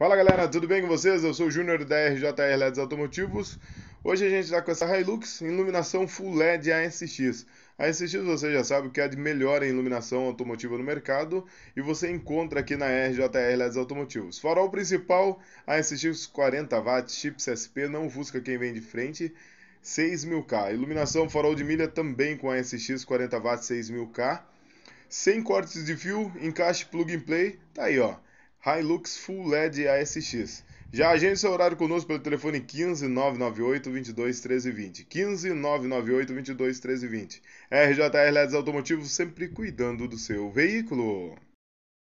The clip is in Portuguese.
Fala galera, tudo bem com vocês? Eu sou o Júnior da RJR LEDs Automotivos. Hoje a gente está com essa Hilux iluminação Full LED ASX. A SX você já sabe que é a de melhor em iluminação automotiva no mercado e você encontra aqui na RJR LEDs Automotivos. Farol principal, ASX 40 watts, chips SP, não busca quem vem de frente, 6000K. Iluminação farol de milha também com ASX 40 watts 6000K. Sem cortes de fio, encaixe plug and play, tá aí ó. Hilux Full LED ASX. Já agende seu horário conosco pelo telefone 15 998 22 1320. 15 998 22 1320. RJR LEDs Automotivo sempre cuidando do seu veículo.